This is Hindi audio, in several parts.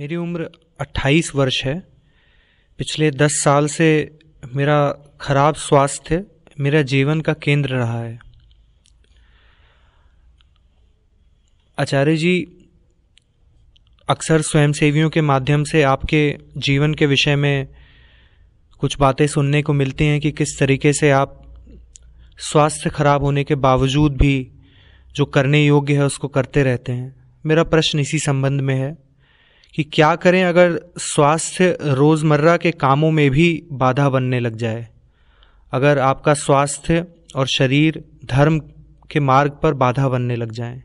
मेरी उम्र 28 वर्ष है पिछले 10 साल से मेरा खराब स्वास्थ्य मेरा जीवन का केंद्र रहा है आचार्य जी अक्सर स्वयंसेवियों के माध्यम से आपके जीवन के विषय में कुछ बातें सुनने को मिलती हैं कि किस तरीके से आप स्वास्थ्य खराब होने के बावजूद भी जो करने योग्य है उसको करते रहते हैं मेरा प्रश्न इसी संबंध में है कि क्या करें अगर स्वास्थ्य रोज़मर्रा के कामों में भी बाधा बनने लग जाए अगर आपका स्वास्थ्य और शरीर धर्म के मार्ग पर बाधा बनने लग जाए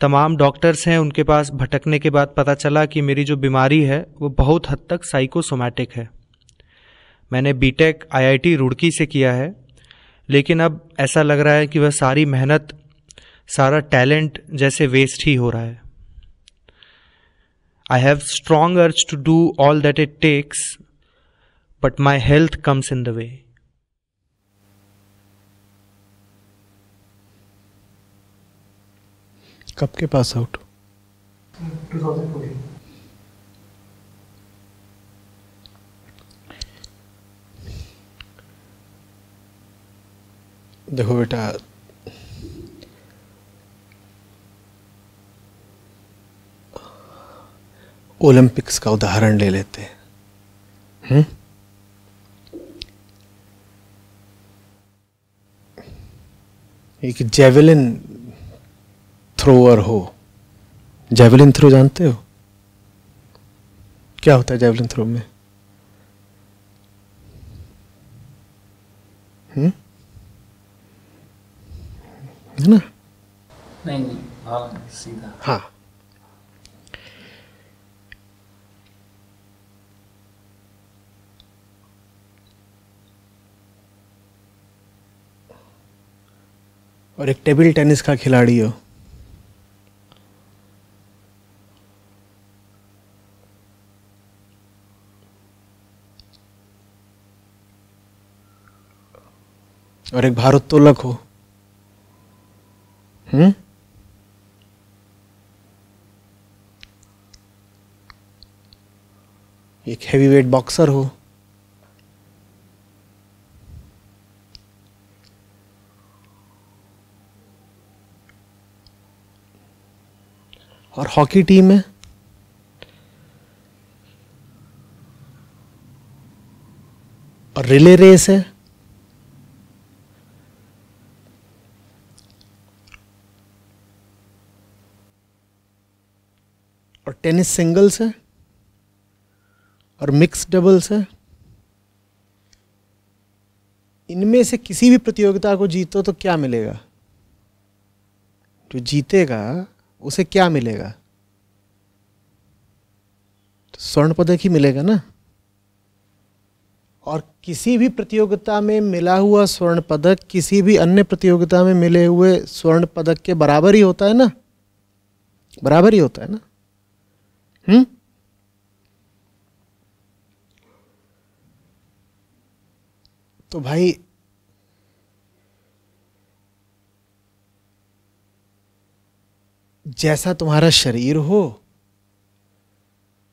तमाम डॉक्टर्स हैं उनके पास भटकने के बाद पता चला कि मेरी जो बीमारी है वो बहुत हद तक साइकोसोमैटिक है मैंने बीटेक आईआईटी रुड़की से किया है लेकिन अब ऐसा लग रहा है कि वह सारी मेहनत सारा टैलेंट जैसे वेस्ट ही हो रहा है I have strong urge to do all that it takes, but my health comes in the way. कब के पास आउट देखो बेटा ओलंपिक्स का उदाहरण ले लेते हैं हुँ? हम्म? एक जेवलिन थ्रोअर हो जेवलिन थ्रो जानते हो क्या होता है जेवलिन थ्रो में हम्म? है ना नहीं, नहीं सीधा हाँ और एक टेबल टेनिस का खिलाड़ी हो और एक भारोत्तोलक हो हम्म एक हैवीवेट बॉक्सर हो और हॉकी टीम है और रिले रेस है और टेनिस सिंगल्स है और मिक्स डबल्स है इनमें से किसी भी प्रतियोगिता को जीतो तो क्या मिलेगा जो जीतेगा उसे क्या मिलेगा तो स्वर्ण पदक ही मिलेगा ना और किसी भी प्रतियोगिता में मिला हुआ स्वर्ण पदक किसी भी अन्य प्रतियोगिता में मिले हुए स्वर्ण पदक के बराबर ही होता है ना बराबर ही होता है ना हम्म तो भाई जैसा तुम्हारा शरीर हो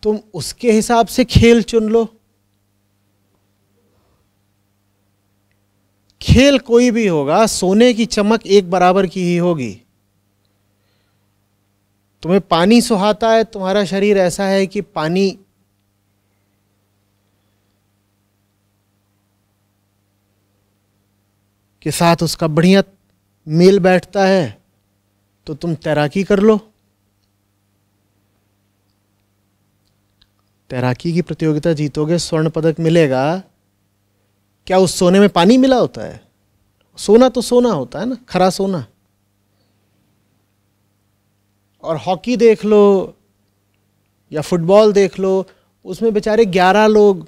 तुम उसके हिसाब से खेल चुन लो खेल कोई भी होगा सोने की चमक एक बराबर की ही होगी तुम्हें पानी सुहाता है तुम्हारा शरीर ऐसा है कि पानी के साथ उसका बढ़िया मेल बैठता है तो तुम तैराकी कर लो तैराकी की प्रतियोगिता जीतोगे स्वर्ण पदक मिलेगा क्या उस सोने में पानी मिला होता है सोना तो सोना होता है ना खरा सोना और हॉकी देख लो या फुटबॉल देख लो उसमें बेचारे ग्यारह लोग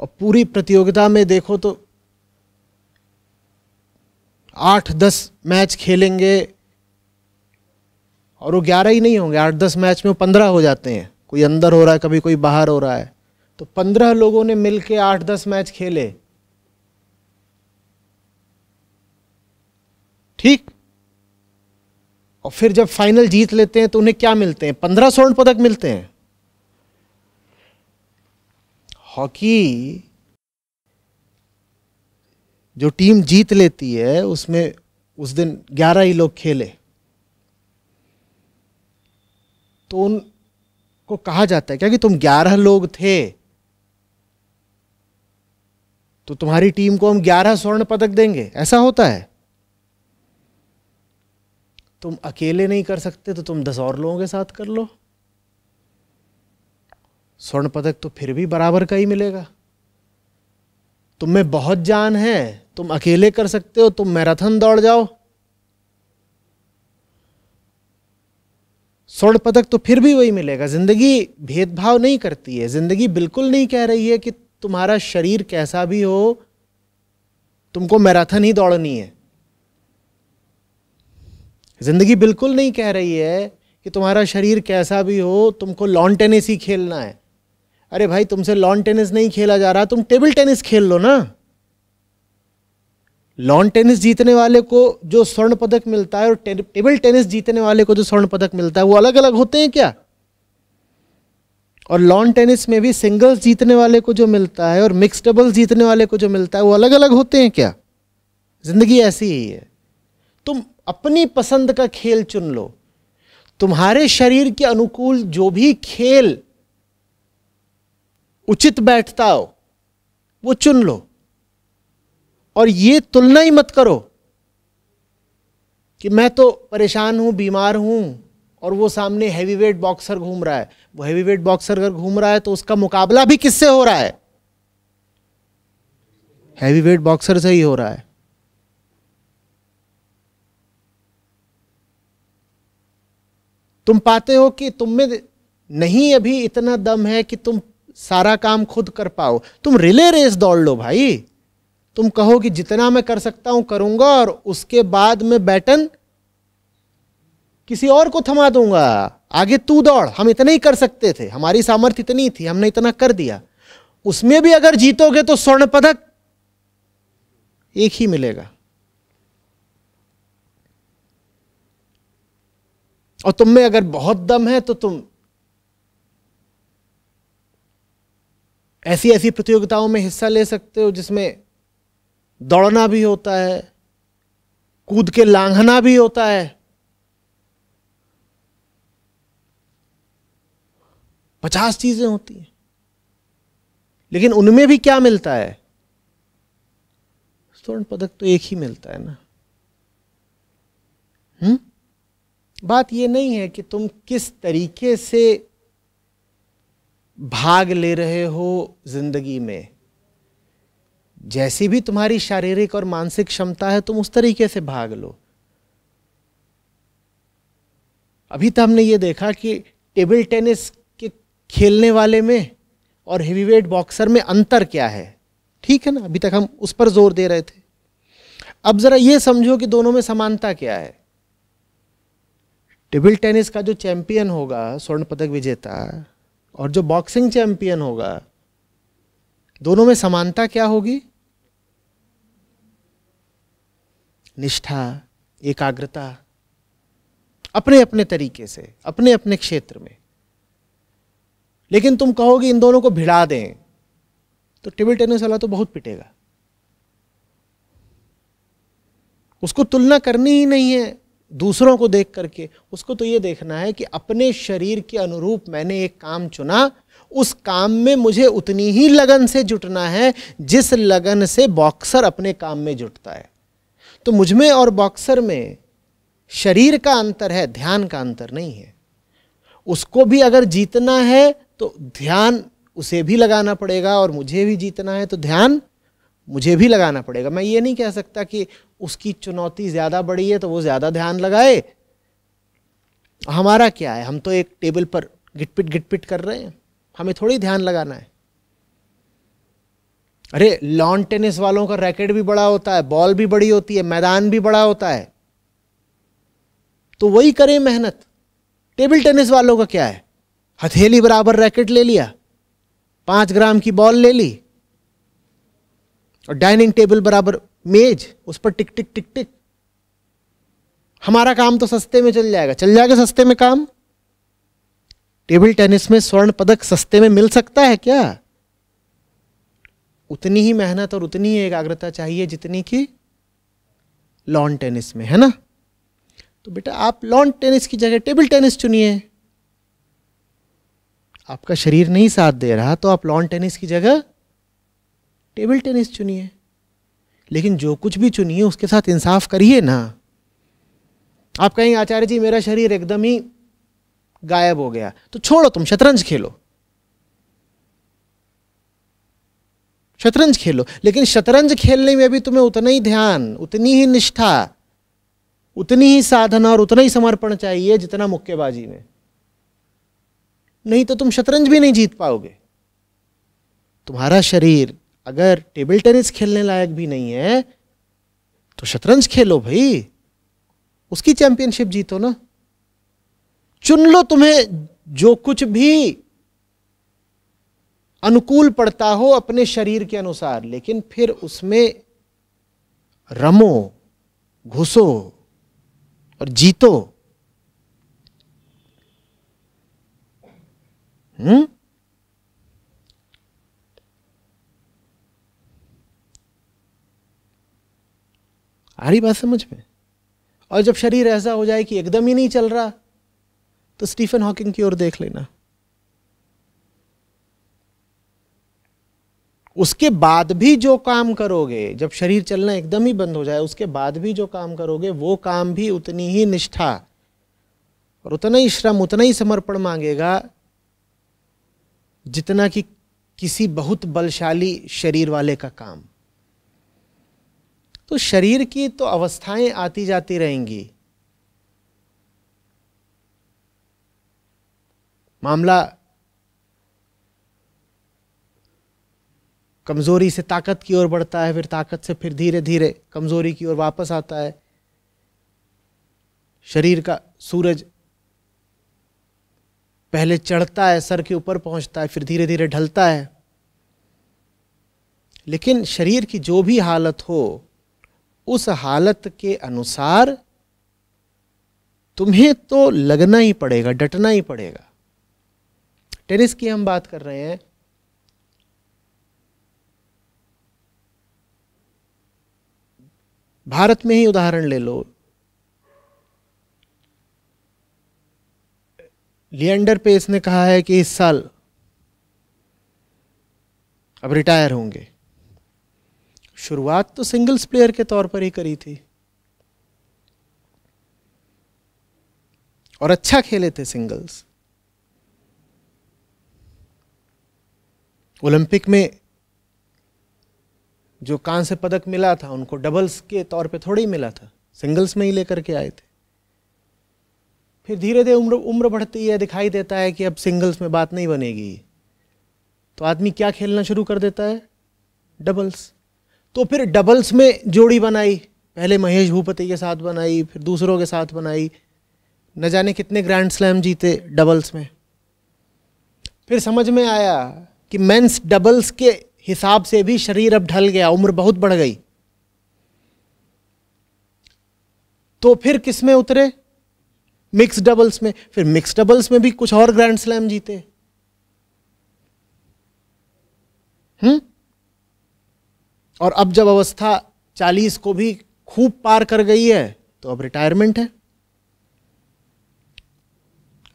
और पूरी प्रतियोगिता में देखो तो आठ दस मैच खेलेंगे और वो ग्यारह ही नहीं होंगे आठ दस मैच में वो पंद्रह हो जाते हैं कोई अंदर हो रहा है कभी कोई बाहर हो रहा है तो पंद्रह लोगों ने मिल के आठ दस मैच खेले ठीक और फिर जब फाइनल जीत लेते हैं तो उन्हें क्या मिलते हैं पंद्रह स्वर्ण पदक मिलते हैं हॉकी जो टीम जीत लेती है उसमें उस दिन ग्यारह ही लोग खेले तो उनको कहा जाता है क्या कि तुम ग्यारह लोग थे तो तुम्हारी टीम को हम ग्यारह स्वर्ण पदक देंगे ऐसा होता है तुम अकेले नहीं कर सकते तो तुम दस और लोगों के साथ कर लो स्वर्ण पदक तो फिर भी बराबर का ही मिलेगा तुम में बहुत जान है तुम अकेले कर सकते हो तुम मैराथन दौड़ जाओ स्वर्ण पदक तो फिर भी वही मिलेगा ज़िंदगी भेदभाव नहीं करती है ज़िंदगी बिल्कुल नहीं कह रही है कि तुम्हारा शरीर कैसा भी हो तुमको मैराथन ही दौड़नी है ज़िंदगी बिल्कुल नहीं कह रही है कि तुम्हारा शरीर कैसा भी हो तुमको लॉन टेनिस ही खेलना है अरे भाई तुमसे लॉन टेनिस नहीं खेला जा रहा तुम टेबल टेनिस खेल लो ना लॉन टेनिस जीतने वाले को जो स्वर्ण पदक मिलता है और टेबल टेनिस जीतने वाले को जो स्वर्ण पदक मिलता है वो अलग अलग होते हैं क्या और लॉन टेनिस में भी सिंगल्स जीतने वाले को जो मिलता है और मिक्स डबल्स जीतने वाले को जो मिलता है वो अलग अलग होते हैं क्या जिंदगी ऐसी ही है तुम अपनी पसंद का खेल चुन लो तुम्हारे शरीर के अनुकूल जो भी खेल उचित बैठता हो वो चुन लो और ये तुलना ही मत करो कि मैं तो परेशान हूं बीमार हूं और वो सामने हैवी वेट बॉक्सर घूम रहा है वो हैवी वेट बॉक्सर अगर घूम रहा है तो उसका मुकाबला भी किससे हो रहा है हैवी वेट बॉक्सर से ही हो रहा है तुम पाते हो कि तुम में नहीं अभी इतना दम है कि तुम सारा काम खुद कर पाओ तुम रिले रेस दौड़ लो भाई तुम कहो कि जितना मैं कर सकता हूं करूंगा और उसके बाद मैं बैटन किसी और को थमा दूंगा आगे तू दौड़ हम इतना ही कर सकते थे हमारी सामर्थ्य इतनी थी हमने इतना कर दिया उसमें भी अगर जीतोगे तो स्वर्ण पदक एक ही मिलेगा और तुम में अगर बहुत दम है तो तुम ऐसी ऐसी प्रतियोगिताओं में हिस्सा ले सकते हो जिसमें दौड़ना भी होता है कूद के लांघना भी होता है पचास चीजें होती हैं लेकिन उनमें भी क्या मिलता है स्वर्ण पदक तो एक ही मिलता है ना हम्म बात यह नहीं है कि तुम किस तरीके से भाग ले रहे हो जिंदगी में जैसी भी तुम्हारी शारीरिक और मानसिक क्षमता है तुम उस तरीके से भाग लो अभी तो हमने ये देखा कि टेबल टेनिस के खेलने वाले में और हेवीवेट बॉक्सर में अंतर क्या है ठीक है ना अभी तक हम उस पर जोर दे रहे थे अब ज़रा ये समझो कि दोनों में समानता क्या है टेबल टेनिस का जो चैंपियन होगा स्वर्ण पदक विजेता और जो बॉक्सिंग चैंपियन होगा दोनों में समानता क्या होगी निष्ठा एकाग्रता अपने अपने तरीके से अपने अपने क्षेत्र में लेकिन तुम कहोगे इन दोनों को भिड़ा दें तो टेबल टेनिस वाला तो बहुत पिटेगा उसको तुलना करनी ही नहीं है दूसरों को देख करके उसको तो ये देखना है कि अपने शरीर के अनुरूप मैंने एक काम चुना उस काम में मुझे उतनी ही लगन से जुटना है जिस लगन से बॉक्सर अपने काम में जुटता है तो मुझमें और बॉक्सर में शरीर का अंतर है ध्यान का अंतर नहीं है उसको भी अगर जीतना है तो ध्यान उसे भी लगाना पड़ेगा और मुझे भी जीतना है तो ध्यान मुझे भी लगाना पड़ेगा मैं ये नहीं कह सकता कि उसकी चुनौती ज़्यादा बड़ी है तो वो ज़्यादा ध्यान लगाए हमारा क्या है हम तो एक टेबल पर गिटपिट गिटपिट कर रहे हैं हमें थोड़ी ध्यान लगाना है अरे लॉन टेनिस वालों का रैकेट भी बड़ा होता है बॉल भी बड़ी होती है मैदान भी बड़ा होता है तो वही करें मेहनत टेबल टेनिस वालों का क्या है हथेली बराबर रैकेट ले लिया पांच ग्राम की बॉल ले ली और डाइनिंग टेबल बराबर मेज उस पर टिक टिक टिक टिक हमारा काम तो सस्ते में चल जाएगा चल जाएगा सस्ते में काम टेबल टेनिस में स्वर्ण पदक सस्ते में मिल सकता है क्या उतनी ही मेहनत और उतनी ही एकाग्रता चाहिए जितनी कि लॉन टेनिस में है ना तो बेटा आप लॉन टेनिस की जगह टेबल टेनिस चुनिए आपका शरीर नहीं साथ दे रहा तो आप लॉन टेनिस की जगह टेबल टेनिस चुनिए लेकिन जो कुछ भी चुनिए उसके साथ इंसाफ करिए ना आप कहेंगे आचार्य जी मेरा शरीर एकदम ही गायब हो गया तो छोड़ो तुम शतरंज खेलो शतरंज खेलो लेकिन शतरंज खेलने में भी तुम्हें उतना ही ध्यान उतनी ही निष्ठा उतनी ही साधना और उतना ही समर्पण चाहिए जितना मुक्केबाजी में नहीं तो तुम शतरंज भी नहीं जीत पाओगे तुम्हारा शरीर अगर टेबल टेनिस खेलने लायक भी नहीं है तो शतरंज खेलो भाई उसकी चैंपियनशिप जीतो ना चुन लो तुम्हें जो कुछ भी अनुकूल पड़ता हो अपने शरीर के अनुसार लेकिन फिर उसमें रमो घुसो और जीतो हम्म आ रही बात समझ में और जब शरीर ऐसा हो जाए कि एकदम ही नहीं चल रहा तो स्टीफन हॉकिंग की ओर देख लेना उसके बाद भी जो काम करोगे जब शरीर चलना एकदम ही बंद हो जाए उसके बाद भी जो काम करोगे वो काम भी उतनी ही निष्ठा और उतना ही श्रम उतना ही समर्पण मांगेगा जितना कि किसी बहुत बलशाली शरीर वाले का काम तो शरीर की तो अवस्थाएं आती जाती रहेंगी मामला कमज़ोरी से ताकत की ओर बढ़ता है फिर ताकत से फिर धीरे धीरे कमज़ोरी की ओर वापस आता है शरीर का सूरज पहले चढ़ता है सर के ऊपर पहुंचता है फिर धीरे धीरे ढलता है लेकिन शरीर की जो भी हालत हो उस हालत के अनुसार तुम्हें तो लगना ही पड़ेगा डटना ही पड़ेगा टेनिस की हम बात कर रहे हैं भारत में ही उदाहरण ले लो लियंडर पेस ने कहा है कि इस साल अब रिटायर होंगे शुरुआत तो सिंगल्स प्लेयर के तौर पर ही करी थी और अच्छा खेले थे सिंगल्स ओलंपिक में जो कांस्य पदक मिला था उनको डबल्स के तौर पे थोड़ा ही मिला था सिंगल्स में ही लेकर के आए थे फिर धीरे धीरे उम्र उम्र बढ़ती है दिखाई देता है कि अब सिंगल्स में बात नहीं बनेगी तो आदमी क्या खेलना शुरू कर देता है डबल्स तो फिर डबल्स में जोड़ी बनाई पहले महेश भूपति के साथ बनाई फिर दूसरों के साथ बनाई न जाने कितने ग्रैंड स्लैम जीते डबल्स में फिर समझ में आया कि मेंस डबल्स के हिसाब से भी शरीर अब ढल गया उम्र बहुत बढ़ गई तो फिर किस में उतरे मिक्स डबल्स में फिर मिक्स डबल्स में भी कुछ और ग्रैंड स्लैम जीते हम्म और अब जब अवस्था चालीस को भी खूब पार कर गई है तो अब रिटायरमेंट है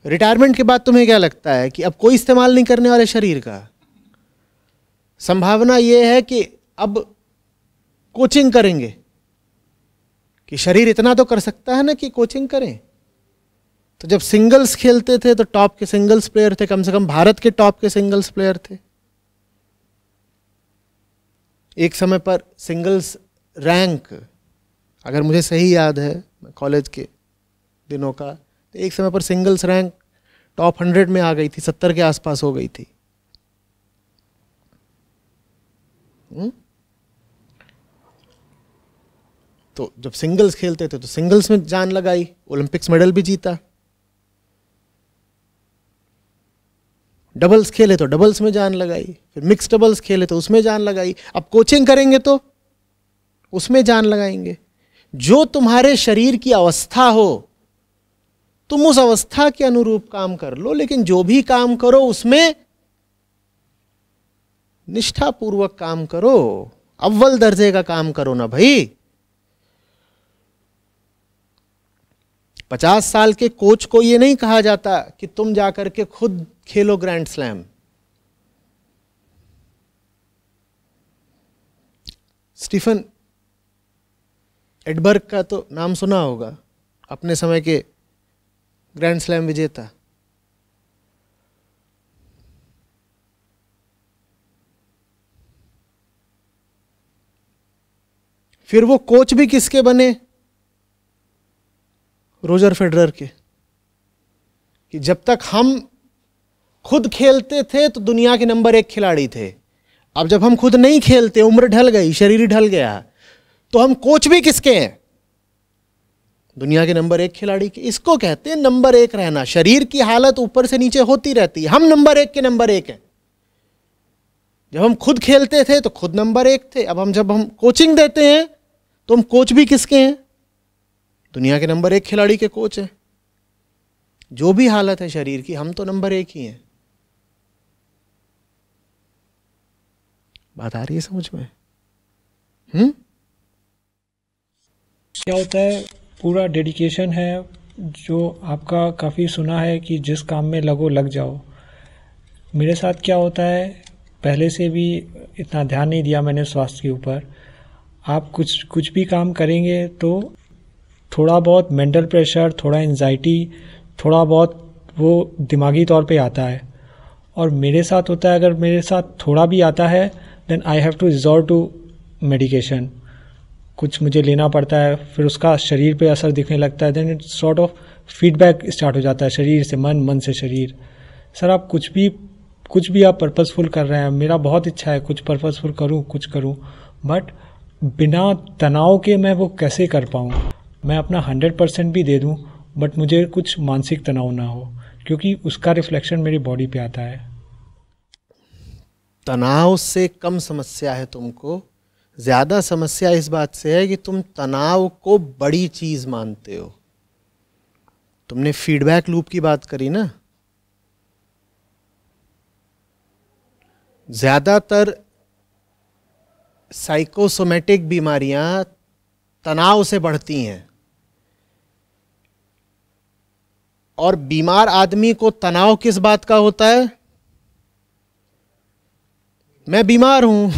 रिटायरमेंट के बाद तुम्हें क्या लगता है कि अब कोई इस्तेमाल नहीं करने वाले शरीर का संभावना ये है कि अब कोचिंग करेंगे कि शरीर इतना तो कर सकता है ना कि कोचिंग करें तो जब सिंगल्स खेलते थे तो टॉप के सिंगल्स प्लेयर थे कम से कम भारत के टॉप के सिंगल्स प्लेयर थे एक समय पर सिंगल्स रैंक अगर मुझे सही याद है कॉलेज के दिनों का तो एक समय पर सिंगल्स रैंक टॉप हंड्रेड में आ गई थी सत्तर के आसपास हो गई थी हम्म? तो जब सिंगल्स खेलते थे तो सिंगल्स में जान लगाई ओलंपिक्स मेडल भी जीता डबल्स खेले तो डबल्स में जान लगाई फिर मिक्स डबल्स खेले तो उसमें जान लगाई अब कोचिंग करेंगे तो उसमें जान लगाएंगे जो तुम्हारे शरीर की अवस्था हो तुम उस अवस्था के अनुरूप काम कर लो लेकिन जो भी काम करो उसमें निष्ठापूर्वक काम करो अव्वल दर्जे का काम करो ना भाई पचास साल के कोच को यह नहीं कहा जाता कि तुम जाकर के खुद खेलो ग्रैंड स्लैम स्टीफन एडबर्ग का तो नाम सुना होगा अपने समय के ग्रैंड स्लैम विजेता फिर वो कोच भी किसके बने रोजर फेडरर के कि जब तक हम खुद खेलते थे तो दुनिया के नंबर एक खिलाड़ी थे अब जब हम खुद नहीं खेलते उम्र ढल गई शरीर ढल गया तो हम कोच भी किसके हैं दुनिया के नंबर एक खिलाड़ी के इसको कहते हैं नंबर एक रहना शरीर की हालत ऊपर से नीचे होती रहती है हम नंबर एक के नंबर एक हैं जब हम खुद खेलते थे तो खुद नंबर एक थे अब हम जब हम कोचिंग देते हैं तो हम कोच भी किसके हैं दुनिया के नंबर एक खिलाड़ी के कोच हैं जो भी हालत है शरीर की हम तो नंबर एक ही हैं बात आ रही है समझ में हम्म क्या होता है पूरा डेडिकेशन है जो आपका काफ़ी सुना है कि जिस काम में लगो लग जाओ मेरे साथ क्या होता है पहले से भी इतना ध्यान नहीं दिया मैंने स्वास्थ्य के ऊपर आप कुछ कुछ भी काम करेंगे तो थोड़ा बहुत मेंटल प्रेशर थोड़ा एनजाइटी थोड़ा बहुत वो दिमागी तौर पे आता है और मेरे साथ होता है अगर मेरे साथ थोड़ा भी आता है then I have to resort to medication कुछ मुझे लेना पड़ता है फिर उसका शरीर पे असर दिखने लगता है then it sort of feedback start हो जाता है शरीर से मन मन से शरीर सर आप कुछ भी कुछ भी आप पर्पज़फुल कर रहे हैं मेरा बहुत इच्छा है कुछ पर्पज़फुल करूँ कुछ करूँ बट बिना तनाव के मैं वो कैसे कर पाऊँ मैं अपना हंड्रेड परसेंट भी दे दूँ बट मुझे कुछ मानसिक तनाव ना हो क्योंकि उसका रिफ्लेक्शन मेरी बॉडी पे आता है तनाव से कम समस्या है तुमको ज़्यादा समस्या इस बात से है कि तुम तनाव को बड़ी चीज़ मानते हो तुमने फीडबैक लूप की बात करी ना ज़्यादातर साइकोसोमेटिक बीमारियां तनाव से बढ़ती हैं और बीमार आदमी को तनाव किस बात का होता है मैं बीमार हूं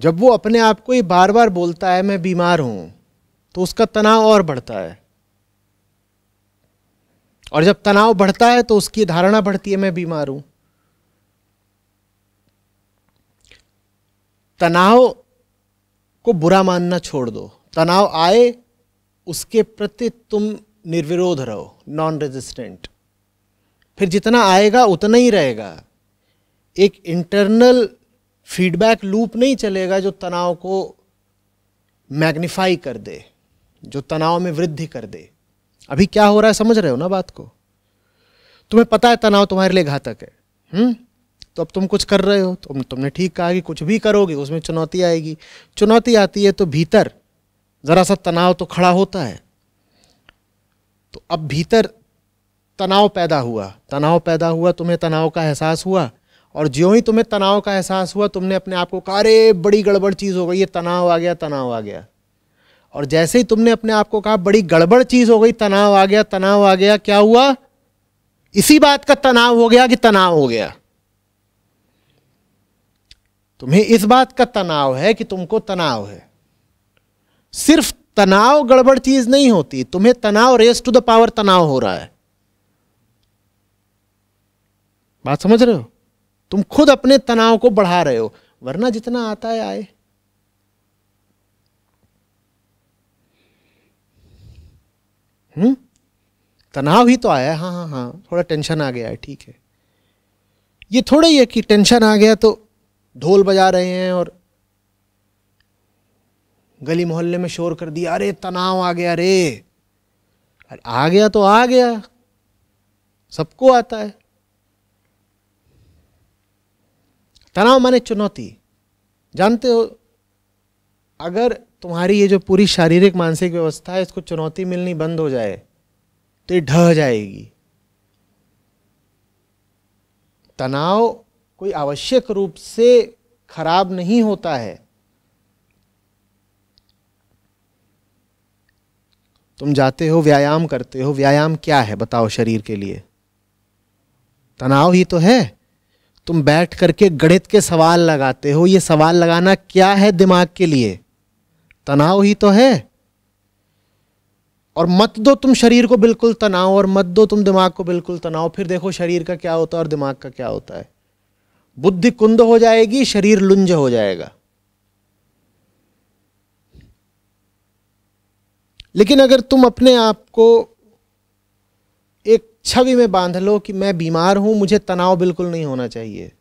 जब वो अपने आप को ही बार बार बोलता है मैं बीमार हूं तो उसका तनाव और बढ़ता है और जब तनाव बढ़ता है तो उसकी धारणा बढ़ती है मैं बीमार हूं तनाव को बुरा मानना छोड़ दो तनाव आए उसके प्रति तुम निर्विरोध रहो नॉन रेजिस्टेंट फिर जितना आएगा उतना ही रहेगा एक इंटरनल फीडबैक लूप नहीं चलेगा जो तनाव को मैग्नीफाई कर दे जो तनाव में वृद्धि कर दे अभी क्या हो रहा है समझ रहे हो ना बात को तुम्हें पता है तनाव तुम्हारे लिए घातक है हुँ? हम्म? तो अब तुम कुछ कर रहे हो तुम तुमने ठीक कहा कि कुछ भी करोगे उसमें चुनौती आएगी चुनौती आती है तो भीतर ज़रा सा तनाव तो खड़ा होता है तो अब भीतर तनाव पैदा हुआ तनाव पैदा हुआ तुम्हें तनाव का एहसास हुआ और ज्यों ही तुम्हें तनाव का एहसास हुआ तुमने अपने आप को कहा अरे बड़ी गड़बड़ चीज़ हो गई ये तनाव आ गया तनाव आ गया और जैसे ही तुमने अपने आप को कहा बड़ी गड़बड़ चीज हो गई तनाव आ गया तनाव आ गया क्या हुआ इसी बात का तनाव हो गया कि तनाव हो गया तुम्हें इस बात का तनाव है कि तुमको तनाव है सिर्फ तनाव गड़बड़ चीज नहीं होती तुम्हें तनाव रेस टू द पावर तनाव हो रहा है बात समझ रहे हो तुम खुद अपने तनाव को बढ़ा रहे हो वरना जितना आता है आए हम्म तनाव ही तो आया है हाँ हाँ हाँ थोड़ा टेंशन आ गया है ठीक है ये थोड़ा ही है कि टेंशन आ गया तो ढोल बजा रहे हैं और गली मोहल्ले में शोर कर दिया अरे तनाव आ गया रे अरे आ गया तो आ गया सबको आता है तनाव माने चुनौती जानते हो अगर तुम्हारी ये जो पूरी शारीरिक मानसिक व्यवस्था है इसको चुनौती मिलनी बंद हो जाए तो ये ढह जाएगी तनाव कोई आवश्यक रूप से खराब नहीं होता है तुम जाते हो व्यायाम करते हो व्यायाम क्या है बताओ शरीर के लिए तनाव ही तो है तुम बैठ करके गणित के सवाल लगाते हो ये सवाल लगाना क्या है दिमाग के लिए तनाव ही तो है और मत दो तुम शरीर को बिल्कुल तनाव और मत दो तुम दिमाग को बिल्कुल तनाव फिर देखो शरीर का क्या होता है और दिमाग का क्या होता है बुद्धि कुंद हो जाएगी शरीर लुंज हो जाएगा लेकिन अगर तुम अपने आप को एक छवि में बांध लो कि मैं बीमार हूं मुझे तनाव बिल्कुल नहीं होना चाहिए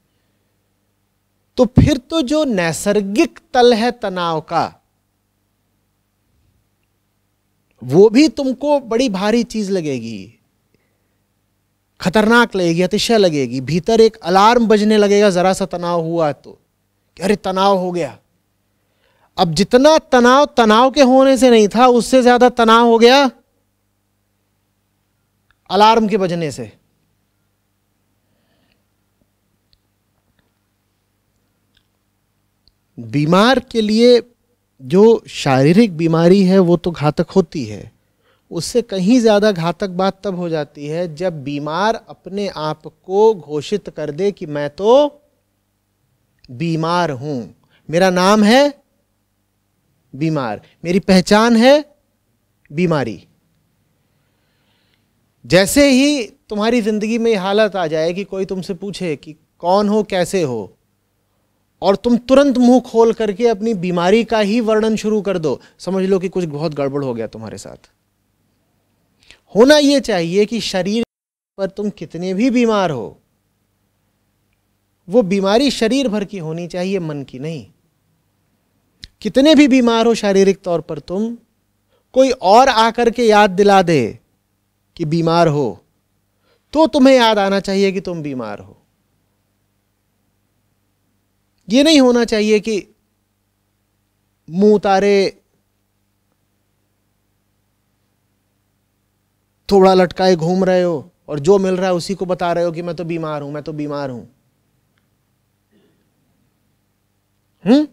तो फिर तो जो नैसर्गिक तल है तनाव का वो भी तुमको बड़ी भारी चीज लगेगी खतरनाक लगेगी अतिशय लगेगी भीतर एक अलार्म बजने लगेगा जरा सा तनाव हुआ तो अरे तनाव हो गया अब जितना तनाव तनाव के होने से नहीं था उससे ज्यादा तनाव हो गया अलार्म के बजने से बीमार के लिए जो शारीरिक बीमारी है वो तो घातक होती है उससे कहीं ज़्यादा घातक बात तब हो जाती है जब बीमार अपने आप को घोषित कर दे कि मैं तो बीमार हूँ मेरा नाम है बीमार मेरी पहचान है बीमारी जैसे ही तुम्हारी ज़िंदगी में हालत आ जाए कि कोई तुमसे पूछे कि कौन हो कैसे हो और तुम तुरंत मुंह खोल करके अपनी बीमारी का ही वर्णन शुरू कर दो समझ लो कि कुछ बहुत गड़बड़ हो गया तुम्हारे साथ होना यह चाहिए कि शरीर पर तुम कितने भी बीमार हो वो बीमारी शरीर भर की होनी चाहिए मन की नहीं कितने भी बीमार हो शारीरिक तौर पर तुम कोई और आकर के याद दिला दे कि बीमार हो तो तुम्हें याद आना चाहिए कि तुम बीमार हो ये नहीं होना चाहिए कि मुंह उतारे थोड़ा लटकाए घूम रहे हो और जो मिल रहा है उसी को बता रहे हो कि मैं तो बीमार हूं मैं तो बीमार हूं हम्म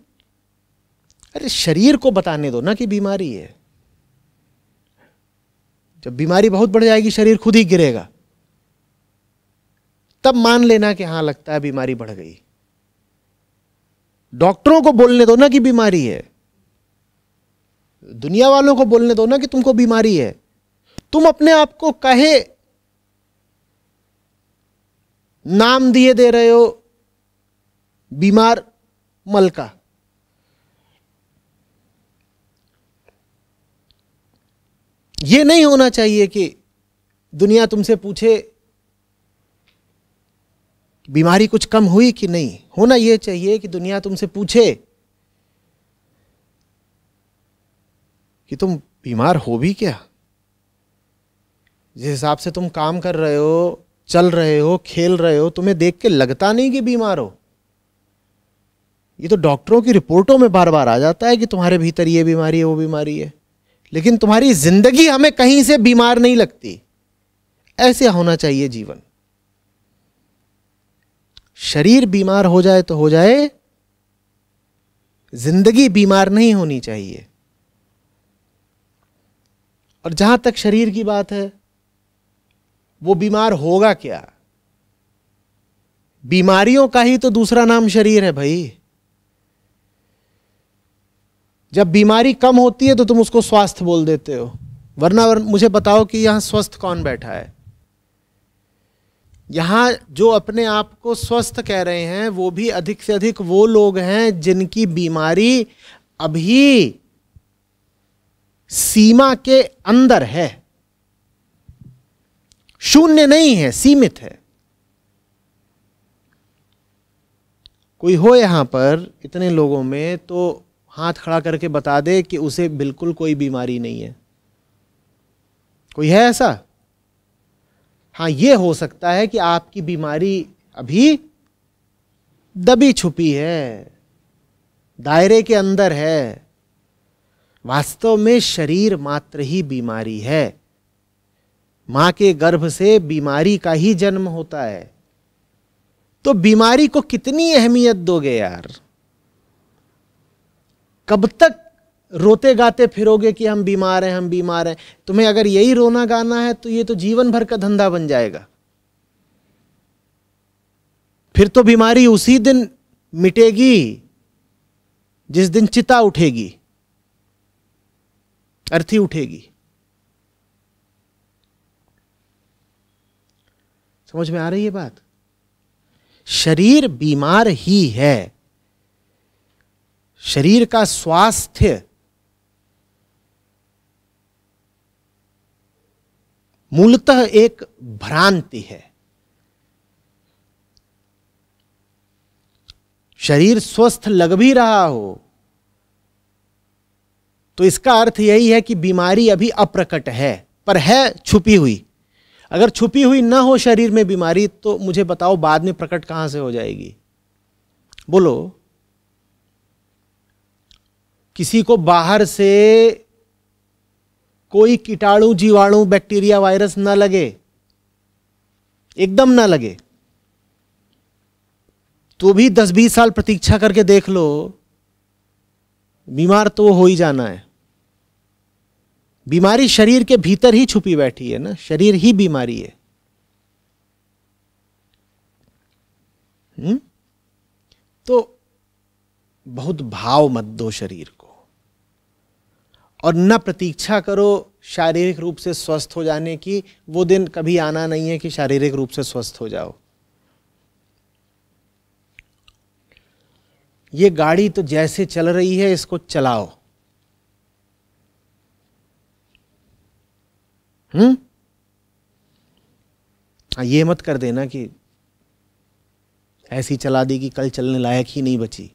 अरे शरीर को बताने दो ना कि बीमारी है जब बीमारी बहुत बढ़ जाएगी शरीर खुद ही गिरेगा तब मान लेना कि हां लगता है बीमारी बढ़ गई डॉक्टरों को बोलने दो ना कि बीमारी है दुनिया वालों को बोलने दो ना कि तुमको बीमारी है तुम अपने आप को कहे नाम दिए दे रहे हो बीमार मलका ये नहीं होना चाहिए कि दुनिया तुमसे पूछे बीमारी कुछ कम हुई कि नहीं होना यह चाहिए कि दुनिया तुमसे पूछे कि तुम बीमार हो भी क्या जिस हिसाब से तुम काम कर रहे हो चल रहे हो खेल रहे हो तुम्हें देख के लगता नहीं कि बीमार हो ये तो डॉक्टरों की रिपोर्टों में बार बार आ जाता है कि तुम्हारे भीतर ये बीमारी है वो बीमारी है लेकिन तुम्हारी जिंदगी हमें कहीं से बीमार नहीं लगती ऐसे होना चाहिए जीवन शरीर बीमार हो जाए तो हो जाए जिंदगी बीमार नहीं होनी चाहिए और जहां तक शरीर की बात है वो बीमार होगा क्या बीमारियों का ही तो दूसरा नाम शरीर है भाई जब बीमारी कम होती है तो तुम उसको स्वास्थ्य बोल देते हो वरना वर मुझे बताओ कि यहां स्वस्थ कौन बैठा है यहाँ जो अपने आप को स्वस्थ कह रहे हैं वो भी अधिक से अधिक वो लोग हैं जिनकी बीमारी अभी सीमा के अंदर है शून्य नहीं है सीमित है कोई हो यहां पर इतने लोगों में तो हाथ खड़ा करके बता दे कि उसे बिल्कुल कोई बीमारी नहीं है कोई है ऐसा हाँ ये हो सकता है कि आपकी बीमारी अभी दबी छुपी है दायरे के अंदर है वास्तव में शरीर मात्र ही बीमारी है मां के गर्भ से बीमारी का ही जन्म होता है तो बीमारी को कितनी अहमियत दोगे यार कब तक रोते गाते फिरोगे कि हम बीमार हैं हम बीमार हैं तुम्हें अगर यही रोना गाना है तो ये तो जीवन भर का धंधा बन जाएगा फिर तो बीमारी उसी दिन मिटेगी जिस दिन चिता उठेगी अर्थी उठेगी समझ में आ रही है बात शरीर बीमार ही है शरीर का स्वास्थ्य मूलतः एक भ्रांति है शरीर स्वस्थ लग भी रहा हो तो इसका अर्थ यही है कि बीमारी अभी अप्रकट है पर है छुपी हुई अगर छुपी हुई ना हो शरीर में बीमारी तो मुझे बताओ बाद में प्रकट कहां से हो जाएगी बोलो किसी को बाहर से कोई कीटाणु जीवाणु बैक्टीरिया वायरस ना लगे एकदम ना लगे तो भी दस बीस साल प्रतीक्षा करके देख लो बीमार तो हो ही जाना है बीमारी शरीर के भीतर ही छुपी बैठी है ना शरीर ही बीमारी है हुँ? हम्म? तो बहुत भाव मत दो शरीर को और न प्रतीक्षा करो शारीरिक रूप से स्वस्थ हो जाने की वो दिन कभी आना नहीं है कि शारीरिक रूप से स्वस्थ हो जाओ ये गाड़ी तो जैसे चल रही है इसको चलाओ हम्म ये मत कर देना कि ऐसी चला दी कि कल चलने लायक ही नहीं बची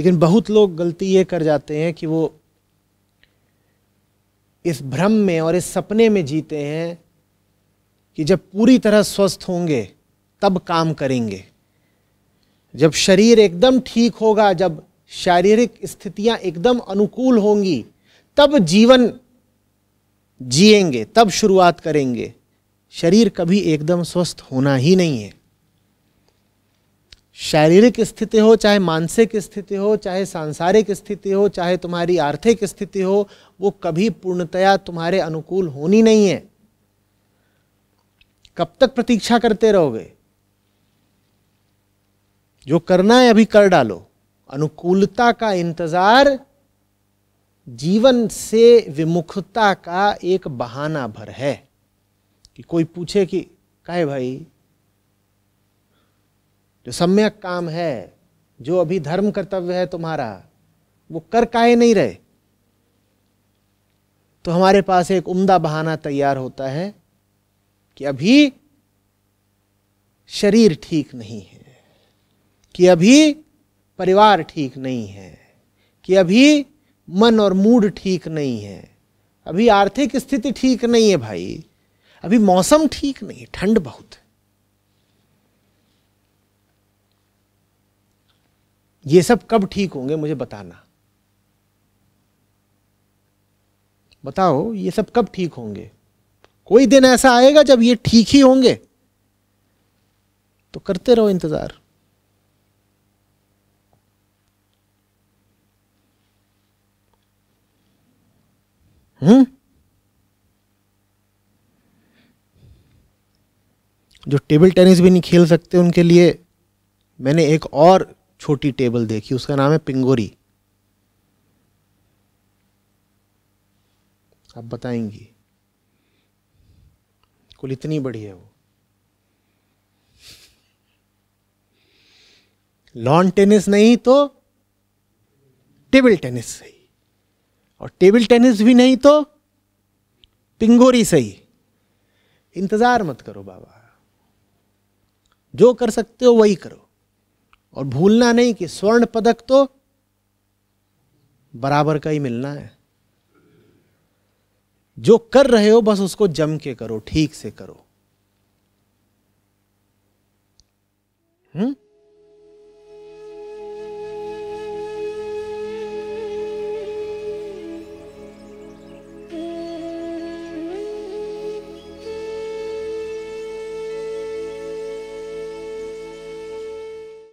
लेकिन बहुत लोग गलती ये कर जाते हैं कि वो इस भ्रम में और इस सपने में जीते हैं कि जब पूरी तरह स्वस्थ होंगे तब काम करेंगे जब शरीर एकदम ठीक होगा जब शारीरिक स्थितियां एकदम अनुकूल होंगी तब जीवन जिएंगे तब शुरुआत करेंगे शरीर कभी एकदम स्वस्थ होना ही नहीं है शारीरिक स्थिति हो चाहे मानसिक स्थिति हो चाहे सांसारिक स्थिति हो चाहे तुम्हारी आर्थिक स्थिति हो वो कभी पूर्णतया तुम्हारे अनुकूल होनी नहीं है कब तक प्रतीक्षा करते रहोगे जो करना है अभी कर डालो अनुकूलता का इंतजार जीवन से विमुखता का एक बहाना भर है कि कोई पूछे कि कहे भाई जो सम्यक काम है जो अभी धर्म कर्तव्य है तुम्हारा वो कर काहे नहीं रहे तो हमारे पास एक उम्दा बहाना तैयार होता है कि अभी शरीर ठीक नहीं है कि अभी परिवार ठीक नहीं है कि अभी मन और मूड ठीक नहीं है अभी आर्थिक स्थिति ठीक नहीं है भाई अभी मौसम ठीक नहीं है ठंड बहुत है ये सब कब ठीक होंगे मुझे बताना बताओ ये सब कब ठीक होंगे कोई दिन ऐसा आएगा जब ये ठीक ही होंगे तो करते रहो इंतजार हम्म जो टेबल टेनिस भी नहीं खेल सकते उनके लिए मैंने एक और छोटी टेबल देखी उसका नाम है पिंगोरी आप बताएंगी कुल इतनी बड़ी है वो लॉन टेनिस नहीं तो टेबल टेनिस सही और टेबल टेनिस भी नहीं तो पिंगोरी सही इंतजार मत करो बाबा जो कर सकते हो वही करो और भूलना नहीं कि स्वर्ण पदक तो बराबर का ही मिलना है जो कर रहे हो बस उसको जम के करो ठीक से करो हम्म